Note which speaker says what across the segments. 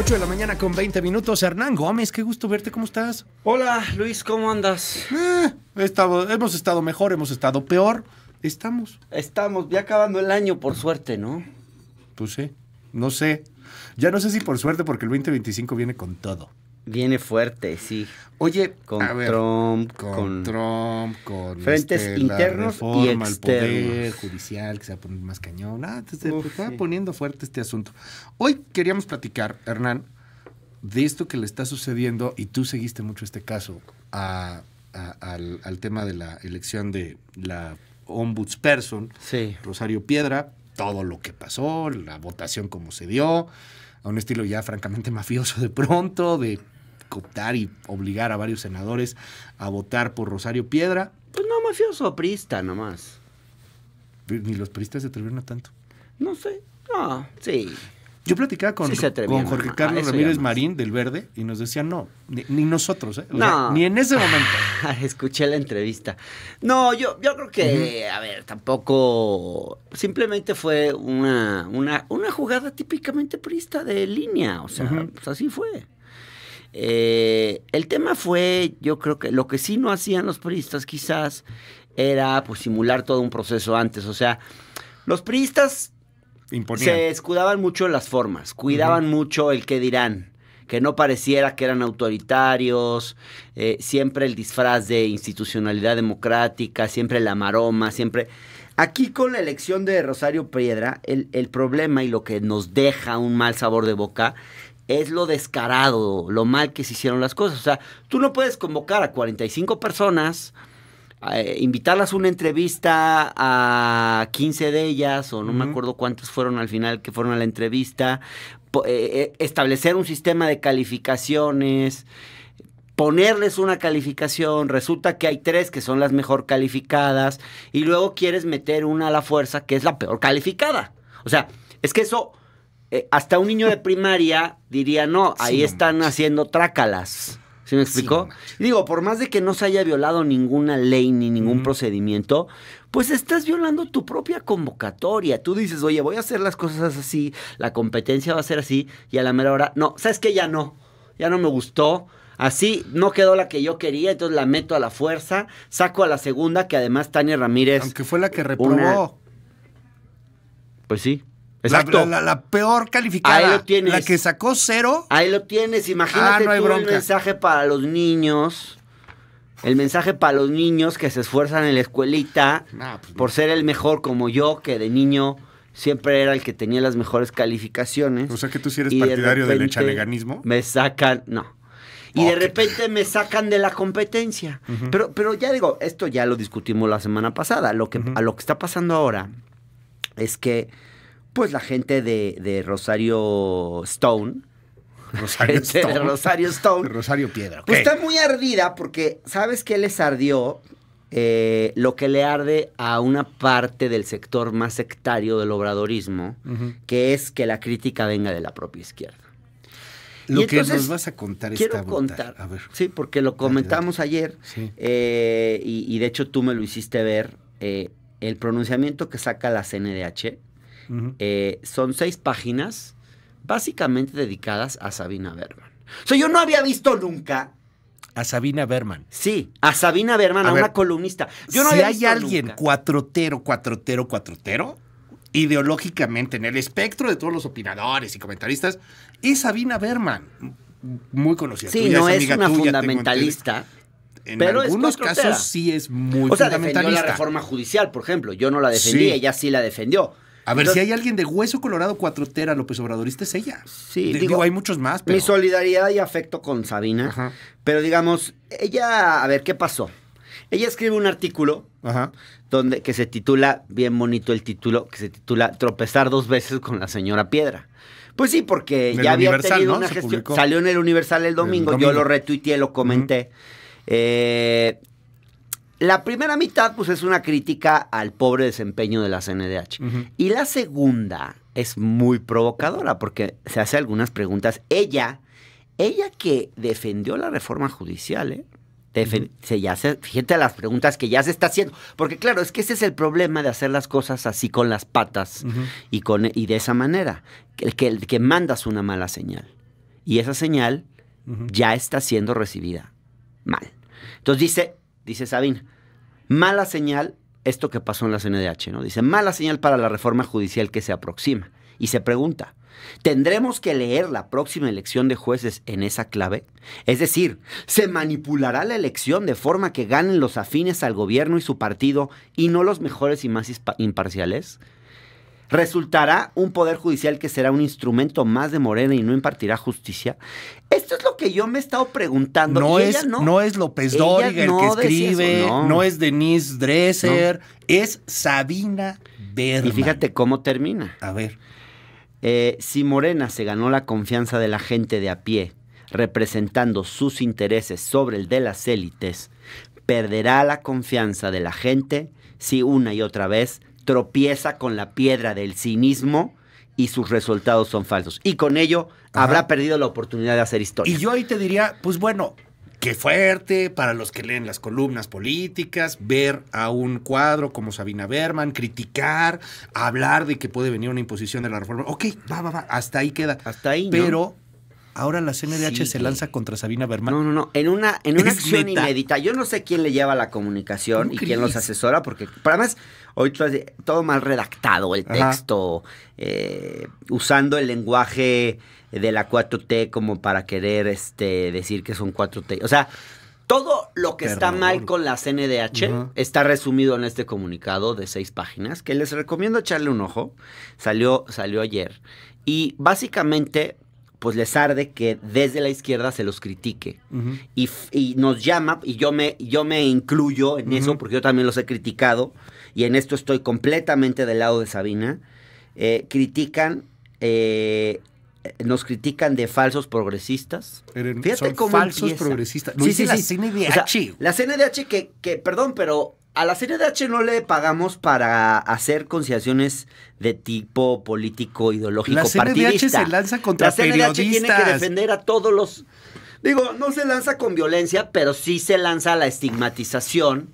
Speaker 1: 8 de la mañana con 20 minutos. Hernán Gómez, qué gusto verte, ¿cómo estás? Hola, Luis, ¿cómo andas? Eh, hemos estado mejor, hemos estado peor. Estamos. Estamos, ya acabando el año, por suerte, ¿no? Pues sí, no sé. Ya no sé si por suerte, porque el 2025 viene con todo.
Speaker 2: Viene fuerte, sí. Oye, con Trump,
Speaker 1: con, con, Trump, con frentes este, internos y externos. El poder judicial que se va a poner más cañón. Ah, se está poniendo fuerte este asunto. Hoy queríamos platicar, Hernán, de esto que le está sucediendo y tú seguiste mucho este caso a, al, al, tema de la elección de la ombudsperson, sí. Rosario Piedra, todo lo que pasó, la votación como se dio, a un estilo ya francamente mafioso de pronto, de cooptar y obligar a varios senadores a votar por Rosario Piedra. Pues no, mafioso prista nomás. Ni los pristas se atrevieron a tanto. No sé. No, sí. Yo platicaba con, Jorge Carlos Ramírez Marín del Verde y nos decía, no, ni, nosotros, ¿eh? no. ni en ese momento.
Speaker 2: Ah, escuché la entrevista. No, yo, yo creo que, a ver, tampoco, simplemente fue una, una, una jugada típicamente prista de línea, o sea, pues así fue. Eh, el tema fue, yo creo que lo que sí no hacían los priistas quizás era pues, simular todo un proceso antes. O sea, los priistas se escudaban mucho en las formas, cuidaban mucho el qué dirán que no pareciera que eran autoritarios, eh, siempre el disfraz de institucionalidad democrática, siempre la maroma, siempre... Aquí con la elección de Rosario Piedra, el, el, problema y lo que nos deja un mal sabor de boca es lo descarado, lo mal que se hicieron las cosas. O sea, tú no puedes convocar a 45 personas, eh, invitarlas a una entrevista a 15 de ellas, o no me acuerdo cuántas fueron al final que fueron a la entrevista, eh, eh, establecer un sistema de calificaciones ponerles una calificación, resulta que hay tres que son las mejor calificadas y luego quieres meter una a la fuerza que es la peor calificada. O sea, es que eso eh, hasta un niño de primaria diría, no, ahí están haciendo trácalas. ¿Sí me explicó? Digo, por más de que no se haya violado ninguna ley ni ningún procedimiento, pues estás violando tu propia convocatoria. Tú dices, oye, voy a hacer las cosas así, la competencia va a ser así, y a la mera hora, no, ¿sabes que Ya no, ya no me gustó. Así no quedó la que yo quería, entonces la meto a la fuerza, saco a la segunda, que además Tania Ramírez. Aunque fue la que reprobó. Pues sí. Exacto. La, peor calificada. Ahí lo tienes. La que sacó cero. Ahí lo tienes. Imagínate ah, tú el mensaje para los niños. El mensaje para los niños que se esfuerzan en la escuelita ah, pues por ser el mejor como yo, que de niño siempre era el que tenía las mejores calificaciones. O sea que tú sí eres partidario de del veganismo. Me sacan, no. Y de repente me sacan de la competencia. pero, pero ya digo, esto ya lo discutimos la semana pasada. Lo que, A lo que está pasando ahora es que pues la gente de, Rosario Stone.
Speaker 1: Rosario Stone. Rosario Piedra. Pues, está
Speaker 2: muy ardida porque, ¿sabes qué les ardió? Eh, lo que le arde a una parte del sector más sectario del obradorismo, que es que la crítica venga de la propia izquierda. Lo que nos vas a contar quiero contar, Sí, porque lo comentamos ayer eh, y, de hecho tú me lo hiciste ver. Eh, el pronunciamiento que saca la CNDH eh, son seis páginas básicamente dedicadas a Sabina Berman. O sea, yo no había visto nunca. A Sabina Berman. Sí, a
Speaker 1: Sabina Berman, a, una columnista. Yo no si hay alguien cuatrotero, cuatrotero, cuatrotero, ideológicamente en el espectro de todos los opinadores y comentaristas, es Sabina Berman. Muy conocida. Sí, no es, una fundamentalista. En algunos casos sí es muy o sea, defendió la reforma
Speaker 2: judicial, por ejemplo. Yo no la defendí, ella
Speaker 1: sí la defendió. A ver, si hay alguien de hueso colorado cuatrotera López Obradorista es ella. Sí, digo, hay muchos
Speaker 2: más. Pero... Mi solidaridad y afecto con Sabina. Pero digamos, ella, a ver, ¿qué pasó? Ella escribe un artículo donde que se titula, bien bonito el título, que se titula Tropezar dos veces con la señora Piedra. Pues sí, porque ya había una Salió en el Universal el domingo, yo lo retuiteé, lo comenté. eh, la primera mitad, pues, es una crítica al pobre desempeño de la CNDH. Y la segunda es muy provocadora porque se hace algunas preguntas. Ella, ella que defendió la reforma judicial, ¿eh? se ya fíjate las preguntas que ya se está haciendo. Porque claro, es que ese es el problema de hacer las cosas así con las patas y, con, y de esa manera. Que, mandas una mala señal. Y esa señal ya está siendo recibida mal. Entonces dice, dice Sabina, mala señal esto que pasó en la CNDH, ¿no? Dice, mala señal para la reforma judicial que se aproxima. Y se pregunta, ¿tendremos que leer la próxima elección de jueces en esa clave? Es decir, ¿se manipulará la elección de forma que ganen los afines al gobierno y su partido y no los mejores y más imparciales? resultará un poder judicial que será un instrumento más de Morena y no impartirá
Speaker 1: justicia.
Speaker 2: Esto es lo que yo me he estado
Speaker 1: preguntando.
Speaker 2: No, es, no, es
Speaker 1: López Dóriga el que escribe, no. es Denise Dresser, es Sabina Berman. Y fíjate
Speaker 2: cómo termina. A ver. Eh, si Morena se ganó la confianza de la gente de a pie, representando sus intereses sobre el de las élites, perderá la confianza de la gente si una y otra vez tropieza con la piedra del cinismo y sus resultados son falsos. Y con ello habrá perdido
Speaker 1: la oportunidad de hacer historia. Y yo ahí te diría, pues bueno, qué fuerte para los que leen las columnas políticas, ver a un cuadro como Sabina Berman, criticar, hablar de que puede venir una imposición de la reforma. Ok, va, va, va, hasta ahí queda. Hasta ahí. Pero ahora la CNDH se lanza contra Sabina Berman. No, no, no. En una, en una acción inédita. Yo no sé quién
Speaker 2: le lleva la comunicación y quién los asesora, porque para más, Hoy todo, mal redactado, el texto, eh, usando el lenguaje de la 4T como para querer este, decir que son 4T. O sea, todo lo que está mal con la CNDH está resumido en este comunicado de seis páginas, que les recomiendo echarle un ojo. Salió, salió ayer. Y básicamente, pues les arde que desde la izquierda se los critique. y, nos llama, y yo me, yo me incluyo en eso, porque yo también los he criticado y en esto estoy completamente del lado de Sabina, eh, critican, eh, nos critican de falsos progresistas. Fíjate cómo falsos progresistas. sí, sí, la sí. CNDH. la CNDH que, que, perdón, pero a la CNDH no le pagamos para hacer conciliaciones de tipo político, ideológico, la CNDH se lanza contra la CNDH tiene que defender a todos los... Digo, no se lanza con violencia, pero sí se lanza la estigmatización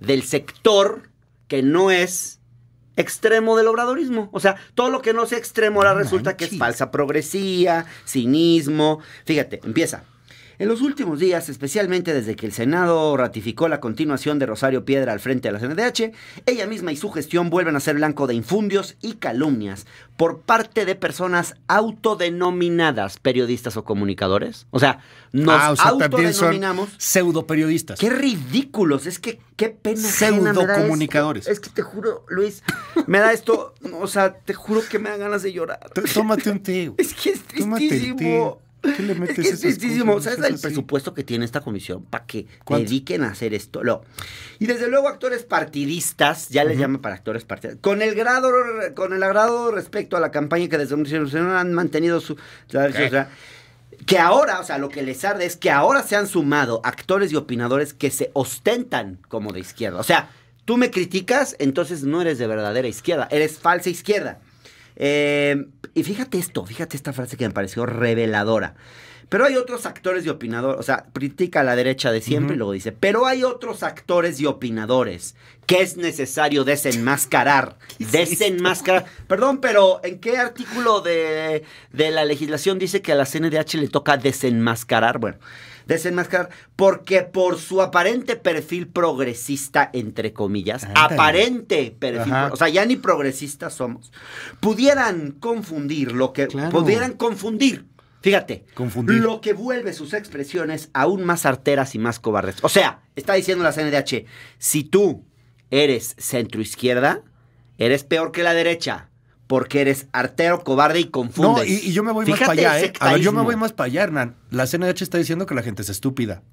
Speaker 2: del sector que no es extremo del obradorismo. O sea, todo lo que no sea extremo ahora resulta que es falsa progresía, cinismo. Fíjate, empieza. En los últimos días, especialmente desde que el Senado ratificó la continuación de Rosario Piedra al frente de la CNDH, ella misma y su gestión vuelven a ser blanco de infundios y calumnias por parte de personas autodenominadas periodistas o comunicadores. O sea, nos ah, autodenominamos
Speaker 1: pseudo periodistas. Qué
Speaker 2: ridículos, es que qué pena pseudo comunicadores. Es que te juro, Luis, me da esto, o sea, te juro que me dan ganas de llorar. Tómate un té. Es que es tristísimo.
Speaker 1: ¿Qué le metes es que o sea, el
Speaker 2: presupuesto que tiene esta comisión para que dediquen a hacer esto? Y desde luego actores partidistas, ya les llama para actores partidistas, con el grado, con el agrado respecto a la campaña que desde un han mantenido su... O sea, que ahora, o sea, lo que les arde es que ahora se han sumado actores y opinadores que se ostentan como de izquierda. O sea, tú me criticas, entonces no eres de verdadera izquierda, eres falsa izquierda. Eh, y fíjate esto, fíjate esta frase que me pareció reveladora. Pero hay otros actores y opinadores, o sea, critica a la derecha de siempre y luego dice, pero hay otros actores y opinadores que es necesario desenmascarar. Desenmascarar. Perdón, pero ¿en qué artículo de, de la legislación dice que a la CNDH le toca desenmascarar? Bueno, desenmascarar, porque por su aparente perfil progresista, entre comillas, aparente perfil, o sea, ya ni progresistas somos, pudieran confundir lo que, pudieran
Speaker 1: confundir
Speaker 2: Fíjate, lo que vuelve sus expresiones aún más arteras y más cobardes. O sea, está diciendo la CNDH, si tú eres centroizquierda, eres peor que la derecha porque eres artero, cobarde y confundes. No, y, yo me voy más para allá, ¿eh? yo me voy
Speaker 1: más para allá, Hernán. La CNH está diciendo que la gente es estúpida.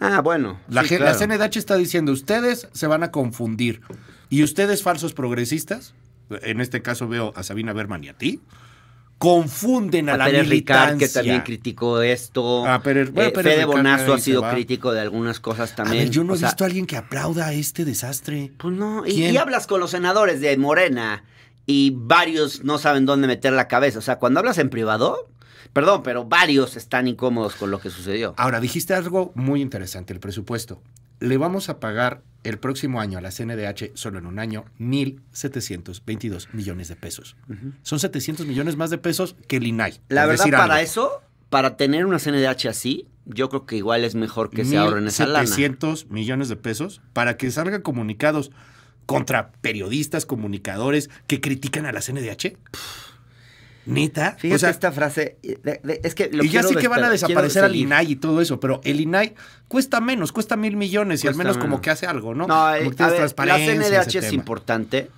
Speaker 1: Ah, bueno. La, CNDH CNH está diciendo, ustedes se van a confundir. Y ustedes, falsos progresistas, en este caso veo a Sabina Berman y a ti, confunden a, a la Pérez Ricard, que también criticó esto. A Pérez, eh, ha sido crítico de algunas cosas también. yo no he visto a alguien que aplauda este desastre. Pues no, y,
Speaker 2: hablas con los senadores de Morena y varios no saben dónde meter la cabeza. O sea, cuando hablas en privado, perdón, pero varios están incómodos con lo que sucedió.
Speaker 1: Ahora, dijiste algo muy interesante, el presupuesto. Le vamos a pagar el próximo año a la CNDH, solo en un año, 1.722 millones de pesos. Son 700 millones más de pesos que el INAI. La verdad, para eso,
Speaker 2: para tener una CNDH así, yo creo que igual es mejor que se ahorren esa lana.
Speaker 1: 700 millones de pesos para que salgan comunicados contra periodistas, comunicadores que critican a la CNDH? Neta. Fíjate o sea, esta frase. Eh,
Speaker 2: es que y ya sé que van a desaparecer al INAI
Speaker 1: y todo eso, pero el INAI cuesta menos, cuesta mil millones y al menos como que hace algo, ¿no? No, eh, la CNDH es
Speaker 2: importante.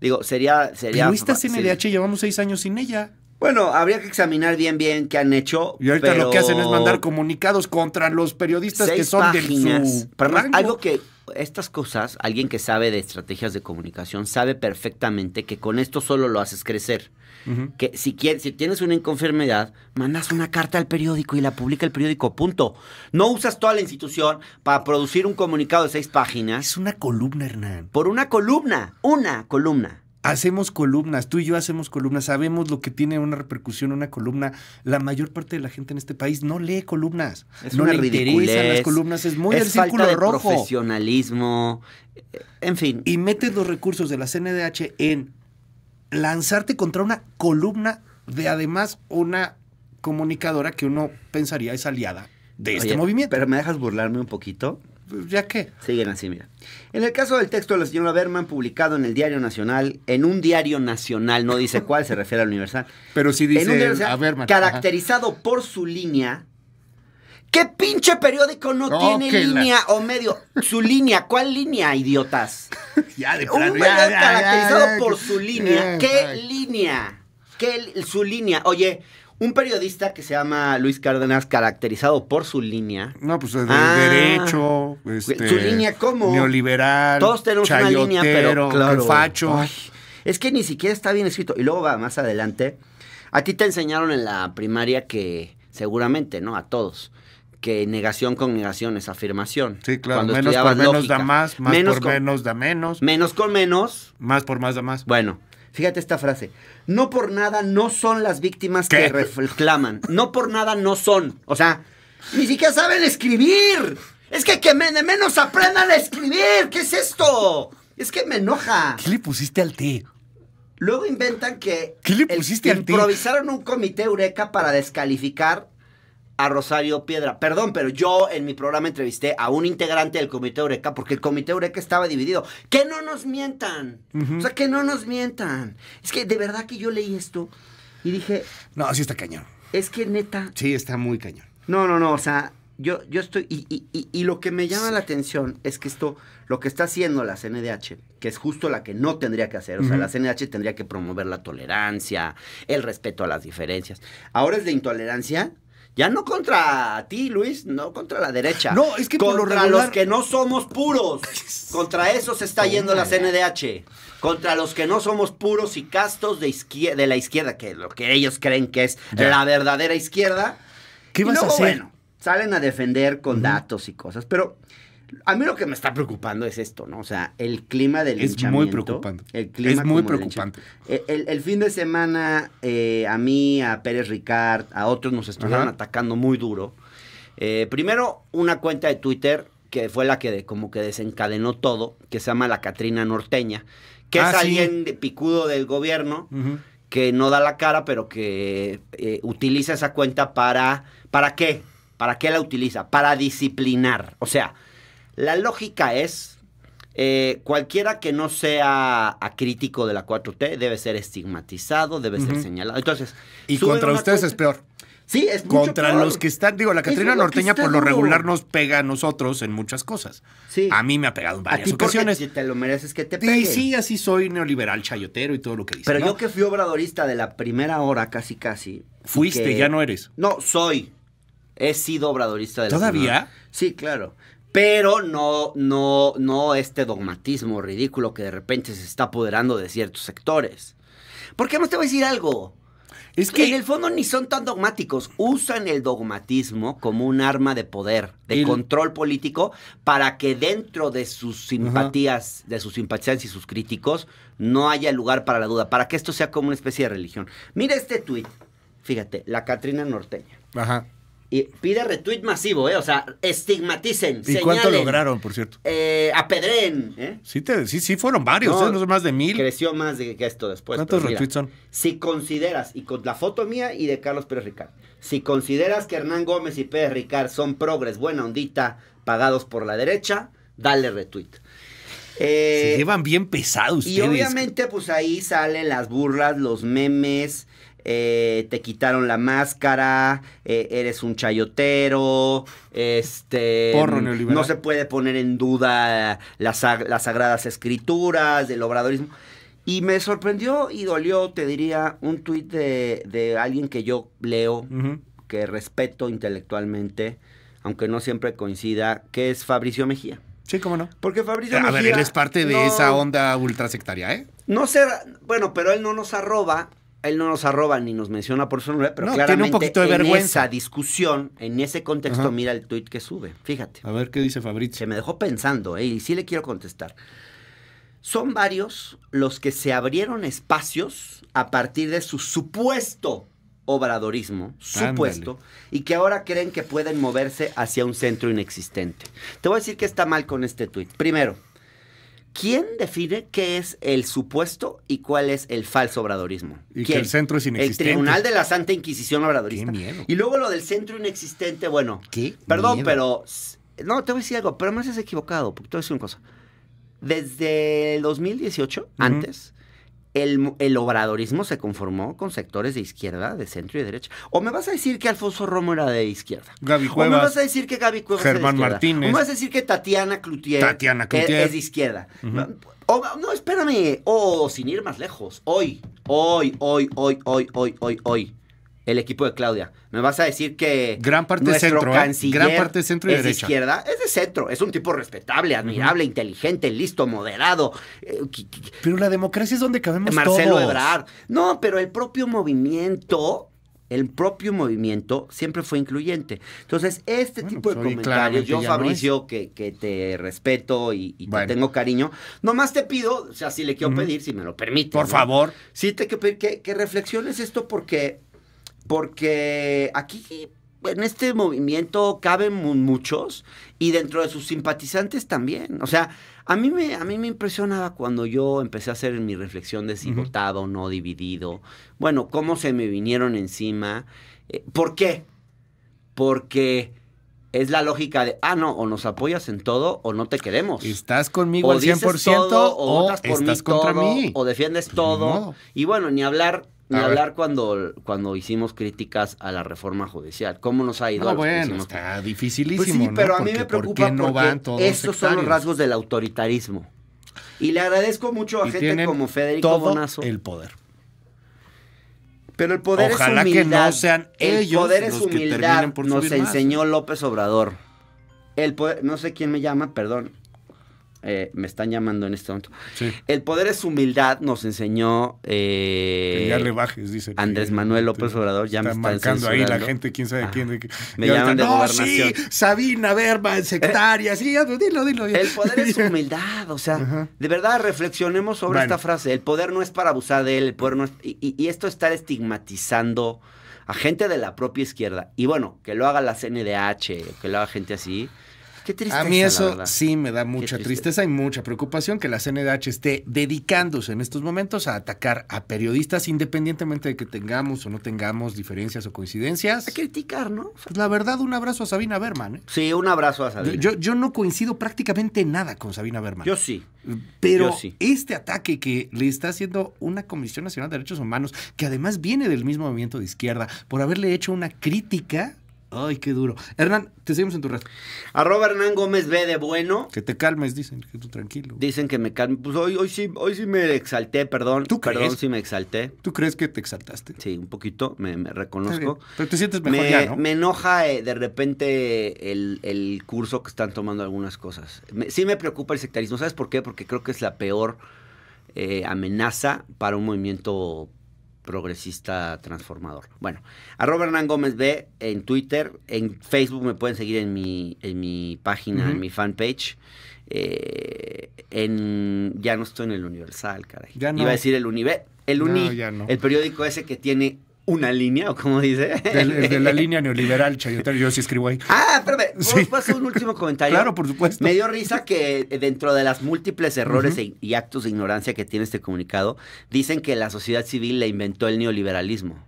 Speaker 2: Digo, sería.
Speaker 1: sería pero esta CNDH llevamos seis años sin ella.
Speaker 2: Bueno, habría que examinar bien bien qué han hecho. Y ahorita lo que hacen es mandar
Speaker 1: comunicados contra los periodistas que son del de su rango. Algo
Speaker 2: que estas cosas, alguien que sabe de estrategias de comunicación sabe perfectamente que con esto solo lo haces crecer. Que si, tienes una inconformidad, mandas una carta al periódico y la publica el periódico, punto. No usas toda la institución para producir un comunicado de seis páginas. Es
Speaker 1: una columna, Hernán. Por una columna, una columna hacemos columnas, tú y yo hacemos columnas, sabemos lo que tiene una repercusión una columna. La mayor parte de la gente en este país no lee columnas, es no le las columnas, es muy es falta de rojo. profesionalismo, en fin. Y metes los recursos de la CNDH en lanzarte contra una columna de además una comunicadora que uno pensaría es aliada de este movimiento. Pero me dejas burlarme un poquito. ¿Ya qué?
Speaker 2: Siguen así, mira. En el caso del texto de la señora Berman, publicado en el Diario Nacional, en un diario nacional, no dice cuál, se refiere al Universal. Pero si dice a Berman. Caracterizado por su línea. ¿Qué pinche periódico no tiene línea o medio? Su línea, ¿cuál línea, idiotas?
Speaker 1: ya, de plano, Un caracterizado por su línea. ¿Qué
Speaker 2: línea? ¿Qué, su línea? Oye, un periodista que se llama Luis Cárdenas, caracterizado por su línea. No, pues de ah. derecho. Este, su línea como. Neoliberal. Todos tenemos una línea, pero. Claro, facho. es que ni siquiera está bien escrito. Y luego va más adelante. A ti te enseñaron en la primaria que, seguramente, ¿no? A todos. Que negación con negación es afirmación. Sí, claro. menos por menos da más, más por menos
Speaker 1: da menos. Menos con menos. Más por más da
Speaker 2: más. Bueno, Fíjate esta frase. No por nada no son las víctimas que reclaman. No por nada no son. O sea, ni siquiera saben escribir. Es que que menos aprendan a escribir. ¿Qué es esto? Es que me enoja.
Speaker 1: ¿Qué le pusiste al té?
Speaker 2: Luego inventan que... ¿Qué le pusiste al té? Improvisaron un comité Eureka para descalificar a Rosario Piedra. Perdón, pero yo en mi programa entrevisté a un integrante del Comité Eureka porque el Comité Eureka estaba dividido. Que no nos mientan. O sea, que no nos mientan. Es que de verdad que yo leí esto y dije... No, así está cañón. Es que neta...
Speaker 1: Sí, está muy cañón.
Speaker 2: No, no, no, o sea, yo, yo estoy... Y, lo que me llama la atención es que esto, lo que está haciendo la CNDH, que es justo la que no tendría que hacer, o sea, la CNDH tendría que promover la tolerancia, el respeto a las diferencias. Ahora es de intolerancia ya no contra ti, Luis, no contra la derecha. No, es que contra los que no somos puros. Contra eso se está yendo la CNDH. Contra los que no somos puros y castos de, de la izquierda, que es lo que ellos creen que es la verdadera izquierda. ¿Qué vas a hacer? Bueno, salen a defender con datos y cosas, pero a mí lo que me está preocupando es esto, ¿no? O sea, el clima del Es muy preocupante. El clima es muy preocupante. El, fin de semana, eh, a mí, a Pérez Ricard, a otros nos estuvieron atacando muy duro. Eh, primero, una cuenta de Twitter que fue la que como que desencadenó todo, que se llama la Catrina Norteña, que es ah, alguien de, picudo del gobierno. que no da la cara, pero que eh, utiliza esa cuenta para. ¿Para qué? ¿Para qué la utiliza? Para disciplinar. O sea, la lógica es, eh, cualquiera que no sea acrítico de la 4T debe ser estigmatizado, debe ser señalado. Entonces, y contra ustedes es
Speaker 1: peor. Sí, es mucho Contra los que están, digo, la Catrina Norteña por lo regular nos pega a nosotros en muchas cosas. Sí. A mí me ha pegado en varias
Speaker 2: Si te lo mereces que te pegue. Y sí,
Speaker 1: así soy neoliberal, chayotero y todo lo que
Speaker 2: dice. Pero yo que fui obradorista de la primera hora, casi casi. Fuiste, ya no eres. No, soy. He sido obradorista de la ¿Todavía? Sí, claro pero no, no, no este dogmatismo ridículo que de repente se está apoderando de ciertos sectores. Porque además te voy a decir algo. Es que en el fondo ni son tan dogmáticos, usan el dogmatismo como un arma de poder, de control político, para que dentro de sus simpatías, de sus simpatizantes y sus críticos, no haya lugar para la duda, para que esto sea como una especie de religión. Mira este tuit, fíjate, la Catrina Norteña. Ajá. Y pide retweet masivo, ¿eh? O sea, estigmaticen. ¿Y cuánto lograron, por cierto? Eh, apedreen, ¿eh?
Speaker 1: Sí, sí, fueron varios, no, ¿eh? ¿no?
Speaker 2: más de mil. Creció más de que esto después. ¿Cuántos retweets son? Si consideras, y con la foto mía y de Carlos Pérez Ricard, si consideras que Hernán Gómez y Pérez Ricard son progres, buena ondita, pagados por la derecha, dale retweet. Se eh, llevan bien pesados Y obviamente, pues ahí salen las burlas, los memes. Eh, te quitaron la máscara, eh, eres un chayotero, este, mm, no se puede poner en duda las, sagradas escrituras del obradorismo. Y me sorprendió y dolió, te diría, un tuit de, alguien que yo leo, que respeto intelectualmente, aunque no siempre coincida, que es Fabricio Mejía. Sí, cómo no. Porque Fabricio Mejía... A ver, él es parte de esa onda ultrasectaria, ¿eh? No sé, bueno, pero él no nos arroba, él no nos arroba ni nos menciona por su nombre, pero claramente tiene un poquito de vergüenza. en esa discusión, en ese contexto, mira el tweet que sube. Fíjate. A ver qué dice Fabrizio. Se me dejó pensando, eh, y sí le quiero contestar. Son varios los que se abrieron espacios a partir de su supuesto obradorismo, supuesto, y que ahora creen que pueden moverse hacia un centro inexistente. Te voy a decir que está mal con este tuit. Primero, ¿Quién define qué es el supuesto y cuál es el falso obradorismo? Y que el centro es inexistente. El Tribunal de la Santa Inquisición Obradorista. Qué miedo. Y luego lo del centro inexistente, bueno. ¿Qué? Perdón, pero. No, te voy a decir algo, pero más es equivocado, porque te voy a decir una cosa. Desde el 2018, antes, el, obradorismo se conformó con sectores de izquierda, de centro y de derecha. O me vas a decir que Alfonso Romo era de izquierda. Gaby Cuevas. O me vas a decir que Gaby Cuevas de Martínez. O me vas a decir que Tatiana Cloutier, Es, de izquierda. no, espérame. O sin ir más lejos. Hoy, hoy, hoy, hoy, hoy, hoy, hoy, hoy el equipo de Claudia. Me vas a decir que
Speaker 1: gran parte de centro, ¿eh? gran parte centro y es izquierda,
Speaker 2: es de centro, es un tipo respetable, admirable, inteligente, listo, moderado. Eh,
Speaker 1: pero la democracia es donde cabemos Marcelo Ebrard.
Speaker 2: No, pero el propio movimiento el propio movimiento siempre fue incluyente. Entonces, este tipo de pues, comentarios, yo Fabricio, que, te respeto y, te tengo cariño, nomás te pido, o sea, si le quiero pedir, si me lo permite. Por favor. Sí, te quiero pedir que reflexiones esto porque porque aquí en este movimiento caben muchos y dentro de sus simpatizantes también. O sea, a mí me, a mí me impresionaba cuando yo empecé a hacer mi reflexión de si votado o no dividido. Bueno, cómo se me vinieron encima. Eh, ¿Por qué? Porque es la lógica de, ah, no, o nos apoyas en todo o no te queremos. Estás conmigo al 100% o, estás contra mí. O defiendes pues todo. Y bueno, ni hablar ni hablar cuando, cuando hicimos críticas a la reforma judicial. ¿Cómo nos ha ido? bueno, está
Speaker 1: dificilísimo. Pues sí, pero a mí me preocupa porque estos son los rasgos
Speaker 2: del autoritarismo. Y le agradezco mucho a gente como Federico todo el poder. Pero el poder es humildad. que no sean ellos el poder es humildad, Nos enseñó López Obrador. El no sé quién me llama, perdón. Eh, me están llamando en este momento. El poder es humildad, nos enseñó. Eh, Andrés Manuel López Obrador, ya me están marcando ahí la gente, quién sabe quién. me llaman de no, Sí,
Speaker 1: Sabina Berman, sectaria, sí, dilo, dilo. El poder es humildad, o sea,
Speaker 2: de verdad reflexionemos sobre esta frase. El poder no es para abusar de él, el poder no Y, esto estar estigmatizando a gente de la propia izquierda. Y bueno, que lo haga la CNDH, que lo haga gente así
Speaker 1: a mí eso sí me da mucha tristeza. y mucha preocupación que la CNDH esté dedicándose en estos momentos a atacar a periodistas independientemente de que tengamos o no tengamos diferencias o coincidencias. A criticar, ¿no? Pues la verdad, un abrazo a Sabina Berman. ¿eh? Sí, un abrazo a Sabina. Yo, yo no coincido prácticamente nada con Sabina Berman. Yo sí. Pero sí. este ataque que le está haciendo una Comisión Nacional de Derechos Humanos, que además viene del mismo movimiento de izquierda, por haberle hecho una crítica Ay, qué duro. Hernán, te seguimos en tu rato.
Speaker 2: Arroba Hernán Gómez B de bueno.
Speaker 1: Que te calmes,
Speaker 2: dicen, que tú tranquilo. Dicen que me calme. Pues hoy, hoy sí, hoy sí me exalté, perdón. ¿Tú crees? Perdón si me exalté. ¿Tú crees que te exaltaste? Sí, un poquito, me, reconozco. Pero te sientes mejor me, ya, ¿no? Me enoja eh, de repente el, curso que están tomando algunas cosas. sí me preocupa el sectarismo. ¿Sabes por qué? Porque creo que es la peor eh, amenaza para un movimiento progresista transformador. Bueno, a Robert Hernán Gómez B en Twitter, en Facebook me pueden seguir en mi, en mi página, en mi fanpage. Eh, en ya no estoy en el Universal, caray. Iba a decir el Unive, el Uni, el periódico ese que tiene una línea, o como dice. De, la línea neoliberal, Chayotero. yo sí escribo ahí. Ah, espérame, un último comentario? Claro, por supuesto. Me dio risa que dentro de las múltiples errores e, y actos de ignorancia que tiene este comunicado, dicen que la sociedad civil le inventó el neoliberalismo.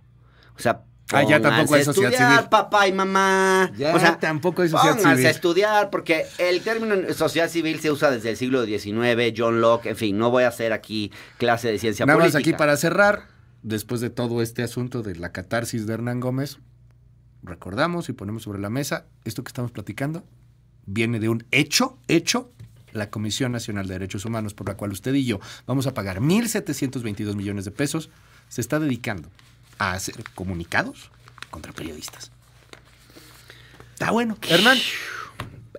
Speaker 2: O sea, Ah, ya sociedad estudiar, papá y
Speaker 1: mamá. o sea, tampoco es sociedad civil. a
Speaker 2: estudiar, porque el término sociedad civil se usa desde el siglo XIX, John Locke, en fin, no voy a hacer aquí clase de ciencia política. aquí para
Speaker 1: cerrar, después de todo este asunto de la catarsis de Hernán Gómez, recordamos y ponemos sobre la mesa, esto que estamos platicando viene de un hecho, hecho, la Comisión Nacional de Derechos Humanos, por la cual usted y yo vamos a pagar 1.722 millones de pesos, se está dedicando a hacer comunicados contra periodistas. Está bueno. Hernán.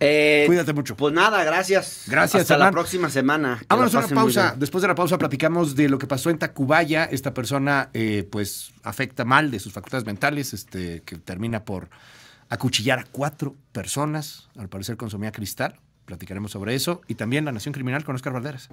Speaker 1: Eh, Cuídate mucho. Pues nada, gracias. Gracias. Hasta la
Speaker 2: próxima semana. Vámonos a una pausa.
Speaker 1: Después de la pausa platicamos de lo que pasó en Tacubaya. Esta persona, eh, pues, afecta mal de sus facultades mentales, este, que termina por acuchillar a cuatro personas. Al parecer consumía cristal. Platicaremos sobre eso. Y también La Nación Criminal con Oscar Valderas.